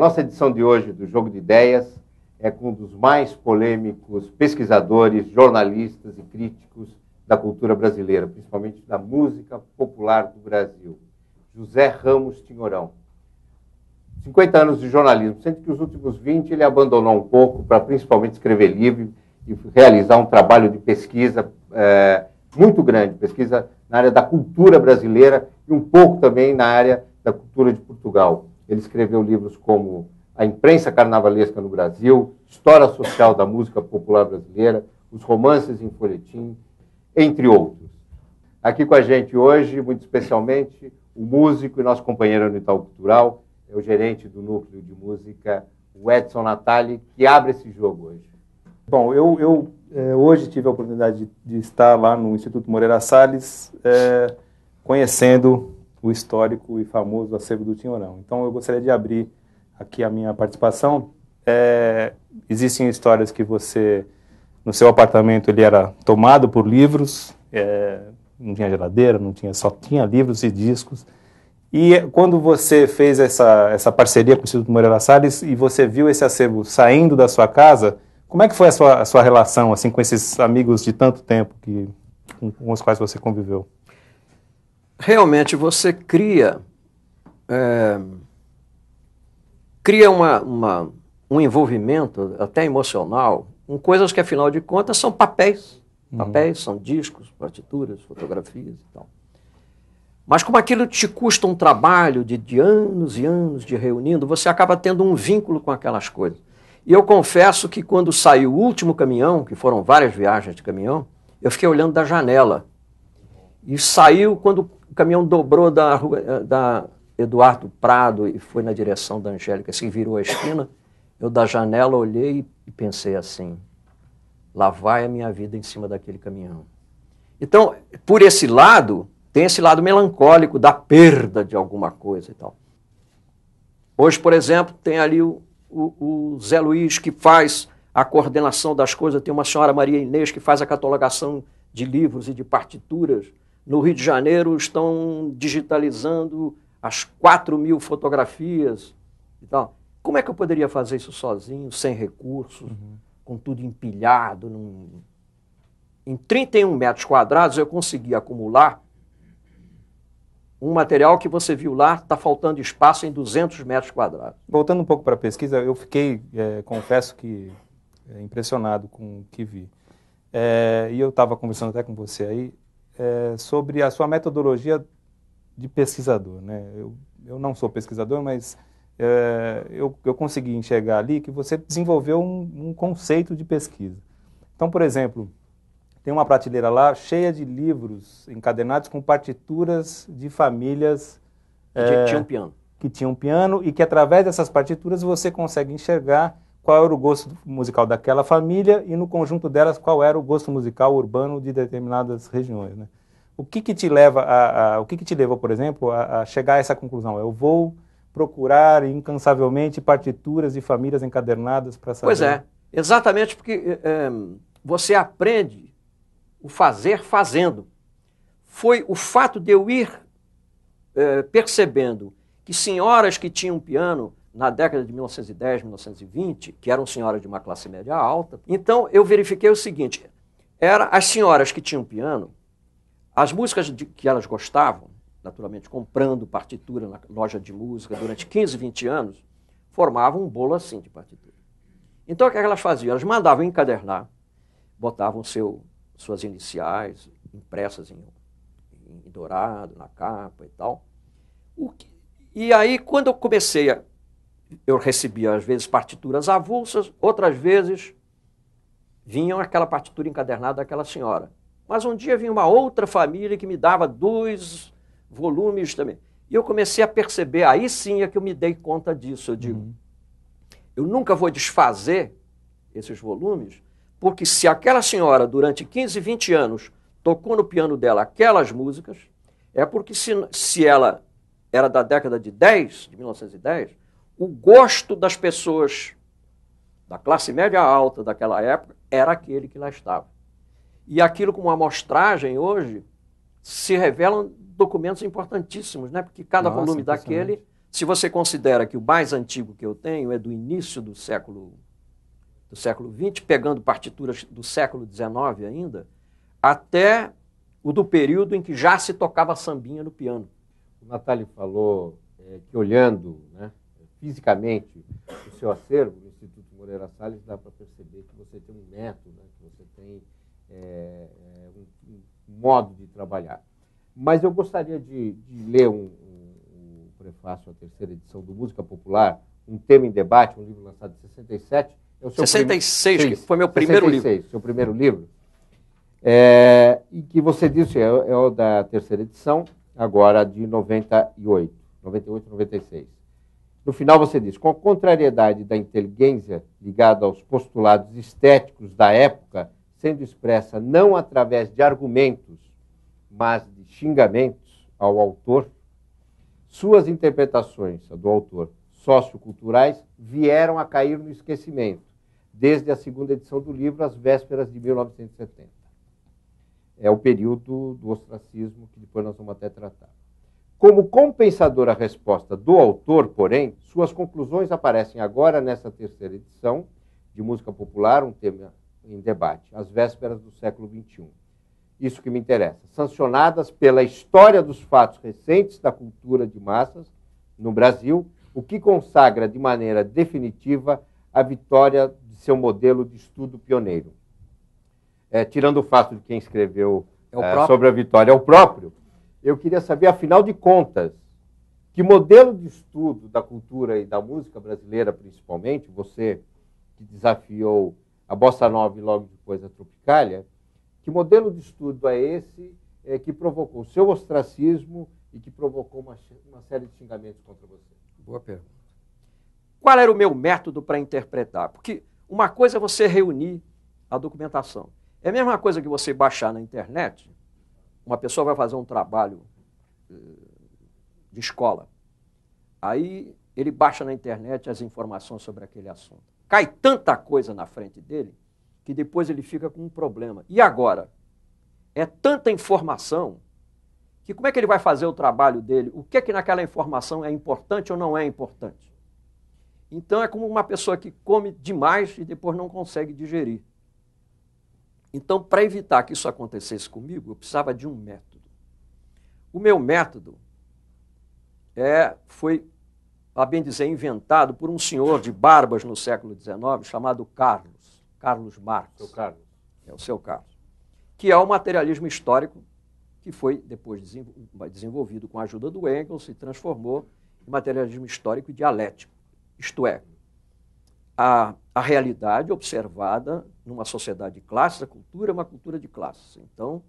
nossa edição de hoje do Jogo de Ideias é com um dos mais polêmicos pesquisadores, jornalistas e críticos da cultura brasileira, principalmente da música popular do Brasil, José Ramos Tinhorão. 50 anos de jornalismo, sendo que os últimos 20 ele abandonou um pouco para principalmente escrever livro e realizar um trabalho de pesquisa é, muito grande, pesquisa na área da cultura brasileira e um pouco também na área da cultura de Portugal. Ele escreveu livros como A Imprensa Carnavalesca no Brasil, História Social da Música Popular Brasileira, Os Romances em Folhetim, entre outros. Aqui com a gente hoje, muito especialmente, o músico e nosso companheiro no Itaú Cultural, é o gerente do Núcleo de Música, o Edson Natali, que abre esse jogo hoje. Bom, eu, eu é, hoje tive a oportunidade de, de, estar lá no Instituto Moreira Salles, é, conhecendo o histórico e famoso acervo do Tinhorão. Então eu gostaria de abrir aqui a minha participação. É, existem histórias que você, no seu apartamento, ele era tomado por livros, é, não tinha geladeira, não tinha, só tinha livros e discos. E é, quando você fez essa, essa parceria com o Instituto Moreira Salles e você viu esse acervo saindo da sua casa, como é que foi a sua, a sua relação assim com esses amigos de tanto tempo que, com, com os quais você conviveu? realmente você cria é, cria uma, uma, um envolvimento até emocional com coisas que afinal de contas são papéis uhum. papéis são discos partituras fotografias e tal mas como aquilo te custa um trabalho de, de anos e anos de reunindo você acaba tendo um vínculo com aquelas coisas e eu confesso que quando saiu o último caminhão que foram várias viagens de caminhão eu fiquei olhando da janela e saiu quando o caminhão dobrou da, rua, eh, da Eduardo Prado e foi na direção da Angélica, assim, virou a esquina. Eu da janela olhei e pensei assim: lá vai a minha vida em cima daquele caminhão. Então, por esse lado, tem esse lado melancólico da perda de alguma coisa e tal. Hoje, por exemplo, tem ali o, o, o Zé Luiz que faz a coordenação das coisas, tem uma senhora Maria Inês que faz a catalogação de livros e de partituras. No Rio de Janeiro estão digitalizando as 4 mil fotografias e tal. Como é que eu poderia fazer isso sozinho, sem recursos, uhum. com tudo empilhado? Num... Em 31 metros quadrados eu consegui acumular um material que você viu lá, está faltando espaço em 200 metros quadrados. Voltando um pouco para a pesquisa, eu fiquei, é, confesso que, é, impressionado com o que vi. É, e eu estava conversando até com você aí, é, sobre a sua metodologia de pesquisador. Né? Eu, eu não sou pesquisador, mas é, eu, eu consegui enxergar ali que você desenvolveu um, um conceito de pesquisa. Então, por exemplo, tem uma prateleira lá cheia de livros encadenados com partituras de famílias. Que é, tinham piano. Que tinham piano e que através dessas partituras você consegue enxergar qual era o gosto musical daquela família e, no conjunto delas, qual era o gosto musical urbano de determinadas regiões. Né? O que, que te leva, a, a, o que, que te levou, por exemplo, a, a chegar a essa conclusão? Eu vou procurar incansavelmente partituras de famílias encadernadas para saber. Pois é, exatamente porque é, você aprende o fazer fazendo. Foi o fato de eu ir é, percebendo que senhoras que tinham piano na década de 1910, 1920, que eram senhoras de uma classe média alta. Então eu verifiquei o seguinte: era as senhoras que tinham piano, as músicas de, que elas gostavam, naturalmente comprando partitura na loja de música durante 15, 20 anos, formavam um bolo assim de partitura. Então o é que elas faziam? Elas mandavam encadernar, botavam seu, suas iniciais impressas em, em dourado na capa e tal. Que, e aí, quando eu comecei a eu recebia, às vezes, partituras avulsas, outras vezes vinham aquela partitura encadernada daquela senhora. Mas um dia vinha uma outra família que me dava dois volumes também. E eu comecei a perceber, aí sim é que eu me dei conta disso. Eu digo, uhum. eu nunca vou desfazer esses volumes, porque se aquela senhora, durante 15, 20 anos, tocou no piano dela aquelas músicas, é porque se, se ela era da década de 10, de 1910, o gosto das pessoas da classe média alta daquela época era aquele que lá estava. E aquilo como uma amostragem hoje se revelam documentos importantíssimos, né? Porque cada Nossa, volume daquele, se você considera que o mais antigo que eu tenho é do início do século do século XX, pegando partituras do século XIX ainda, até o do período em que já se tocava sambinha no piano. O Natália falou é, que olhando né, fisicamente o seu acervo, no Instituto Moreira Salles, dá para perceber que você tem um método, né? que você tem é, é, um, um, modo de trabalhar. Mas eu gostaria de, de ler um, um, um prefácio à terceira edição do Música Popular, um tema em debate, um livro lançado em 67. É o seu 66, prim... que foi meu primeiro 66, livro. Seu primeiro livro. É, e que você disse, é, é o da terceira edição, agora de 98, 98, 96. No final você diz, com a contrariedade da inteligência ligada aos postulados estéticos da época, sendo expressa não através de argumentos, mas de xingamentos ao autor, suas interpretações do autor socioculturais vieram a cair no esquecimento, desde a segunda edição do livro, às vésperas de 1970. É o período do ostracismo que depois nós vamos até tratar. Como compensadora resposta do autor, porém, suas conclusões aparecem agora nessa terceira edição de Música Popular, um tema em debate, às vésperas do século XXI. Isso que me interessa. Sancionadas pela história dos fatos recentes da cultura de massas no Brasil, o que consagra de maneira definitiva a vitória de seu modelo de estudo pioneiro. É, tirando o fato de quem escreveu é é, sobre a vitória é o próprio, eu queria saber, afinal de contas, que modelo de estudo da cultura e da música brasileira, principalmente, você que desafiou a Bossa Nova e logo depois a Tropicália, que modelo de estudo é esse é, que provocou o seu ostracismo e que provocou uma, uma série de xingamentos contra você? Boa pergunta. Qual era o meu método para interpretar? Porque uma coisa é você reunir a documentação. É a mesma coisa que você baixar na internet uma pessoa vai fazer um trabalho eh, de escola. Aí ele baixa na internet as informações sobre aquele assunto. Cai tanta coisa na frente dele que depois ele fica com um problema. E agora? É tanta informação que como é que ele vai fazer o trabalho dele? O que é que naquela informação é importante ou não é importante? Então é como uma pessoa que come demais e depois não consegue digerir. Então, para evitar que isso acontecesse comigo, eu precisava de um método. O meu método é, foi, a bem dizer, inventado por um senhor de barbas no século XIX chamado Carlos, Carlos Marx. O Carlos. É o seu Carlos. Que é o materialismo histórico que foi depois desenvolvido com a ajuda do Engels e transformou em materialismo histórico e dialético. Isto é, a, a realidade observada numa sociedade de classes, a cultura é uma cultura de classes. Então,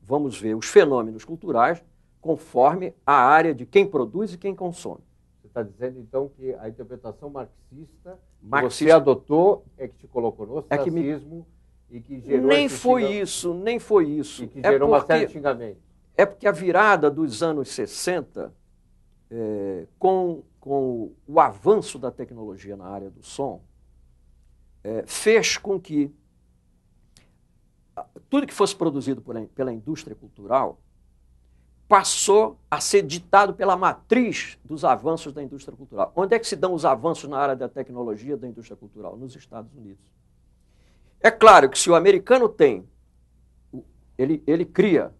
vamos ver os fenômenos culturais conforme a área de quem produz e quem consome. Você está dizendo, então, que a interpretação marxista, marxista que você adotou é que te colocou no é ostracismo é me... e que gerou... Nem foi isso, nem foi isso. E que é gerou é porque... uma série de xingamentos. É porque a virada dos anos 60, é, eh, com, com o avanço da tecnologia na área do som, é, fez com que tudo que fosse produzido pela indústria cultural passou a ser ditado pela matriz dos avanços da indústria cultural. Onde é que se dão os avanços na área da tecnologia da indústria cultural? Nos Estados Unidos. É claro que se o americano tem, ele, ele cria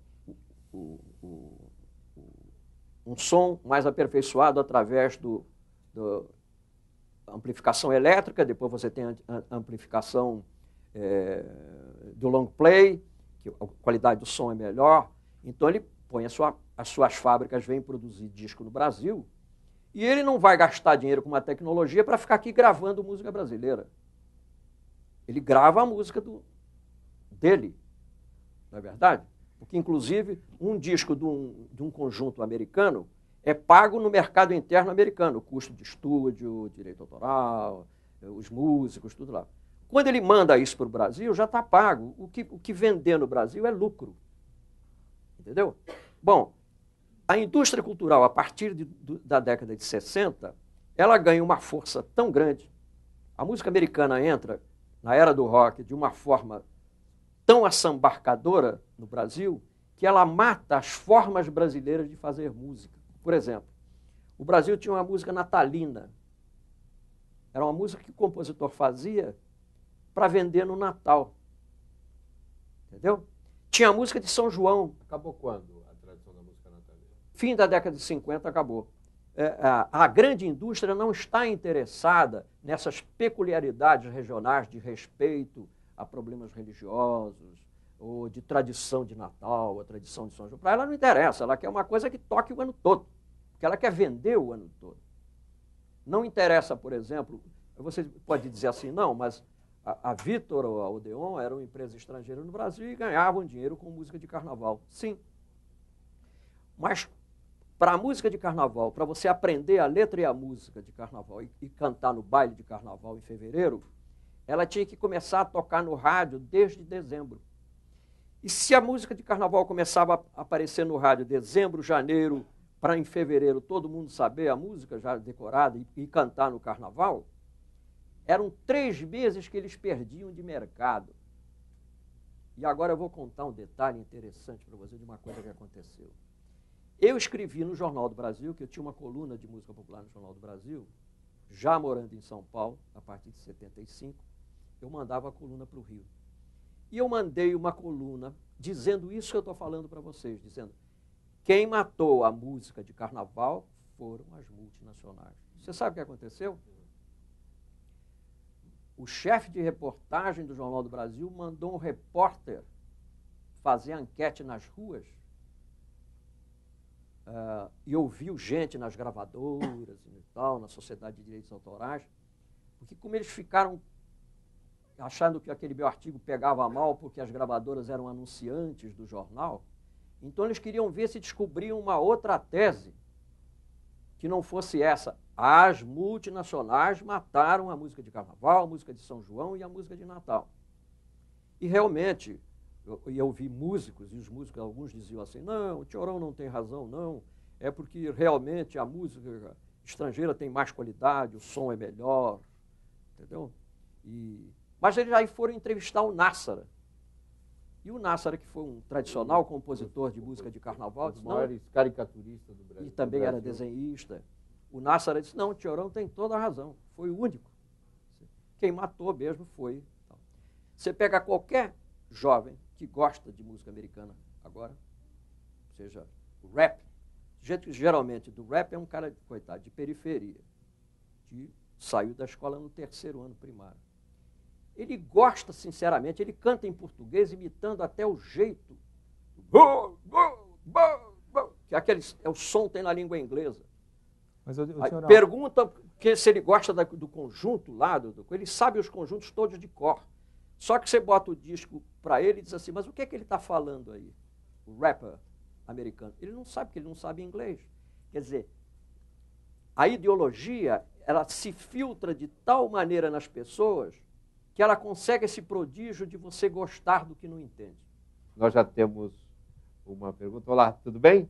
o, o, o, um som mais aperfeiçoado através do, do, amplificação elétrica, depois você tem a amplificação é, do long play, que a qualidade do som é melhor. Então ele põe sua, as suas fábricas, vem produzir disco no Brasil, e ele não vai gastar dinheiro com uma tecnologia para ficar aqui gravando música brasileira. Ele grava a música do, dele, não é verdade? Porque, inclusive, um disco de um, de um conjunto americano é pago no mercado interno americano, o custo de estúdio, direito autoral, eh, os músicos, tudo lá. Quando ele manda isso para o Brasil, já está pago. O que, o que vender no Brasil é lucro. Entendeu? Bom, a indústria cultural, a partir de, da década de 60, ela ganha uma força tão grande. A música americana entra na era do rock de uma forma tão assambarcadora no Brasil que ela mata as formas brasileiras de fazer música. Por exemplo, o Brasil tinha uma música natalina. Era uma música que o compositor fazia para vender no Natal. Entendeu? Tinha a música de São João. Acabou quando a tradição da música natalina? Fim da década de 50 acabou. É, a, a grande indústria não está interessada nessas peculiaridades regionais de respeito a problemas religiosos, ou de tradição de Natal, a tradição de São João. Para ela não interessa, ela quer uma coisa que toque o ano todo, porque ela quer vender o ano todo. Não interessa, por exemplo, você pode dizer assim, não, mas a, a Vitor ou a Odeon eram empresas estrangeiras no Brasil e ganhavam dinheiro com música de carnaval. Sim. Mas para a música de carnaval, para você aprender a letra e a música de carnaval e, e cantar no baile de carnaval em fevereiro, ela tinha que começar a tocar no rádio desde dezembro. E se a música de carnaval começava a aparecer no rádio dezembro, janeiro, para em fevereiro todo mundo saber a música já decorada e, e cantar no carnaval, eram três meses que eles perdiam de mercado. E agora eu vou contar um detalhe interessante para você de uma coisa que aconteceu. Eu escrevi no Jornal do Brasil, que eu tinha uma coluna de música popular no Jornal do Brasil, já morando em São Paulo, a partir de 75, eu mandava a coluna para o Rio. E eu mandei uma coluna dizendo isso que eu estou falando para vocês, dizendo quem matou a música de carnaval foram as multinacionais. Você sabe o que aconteceu? O chefe de reportagem do Jornal do Brasil mandou um repórter fazer enquete nas ruas uh, e ouviu gente nas gravadoras e tal, na Sociedade de Direitos Autorais, porque como eles ficaram achando que aquele meu artigo pegava mal porque as gravadoras eram anunciantes do jornal. Então eles queriam ver se descobriam uma outra tese que não fosse essa. As multinacionais mataram a música de carnaval, a música de São João e a música de Natal. E realmente, eu, eu vi músicos, e os músicos, alguns diziam assim: não, o Tiorão não tem razão, não. É porque realmente a música estrangeira tem mais qualidade, o som é melhor, entendeu? E mas eles aí foram entrevistar o Nassara. E o Nassara, que foi um tradicional compositor de música de carnaval, disse, não, caricaturista do Brasil. E também era desenhista. O Nassara disse, não, o Tiorão tem toda a razão, foi o único. Quem matou mesmo foi. Então. Você pega qualquer jovem que gosta de música americana agora, seja o rap, jeito que geralmente do rap é um cara, coitado, de periferia, que saiu da escola no terceiro ano primário. Ele gosta sinceramente, ele canta em português, imitando até o jeito. Que é, aquele, é o som que tem na língua inglesa. Mas eu, eu, Pergunta que se ele gosta da, do conjunto lá, do, do, ele sabe os conjuntos todos de cor. Só que você bota o disco para ele e diz assim, mas o que é que ele está falando aí? O rapper americano. Ele não sabe, porque ele não sabe inglês. Quer dizer, a ideologia, ela se filtra de tal maneira nas pessoas que ela consegue esse prodígio de você gostar do que não entende. Nós já temos uma pergunta. Olá, tudo bem?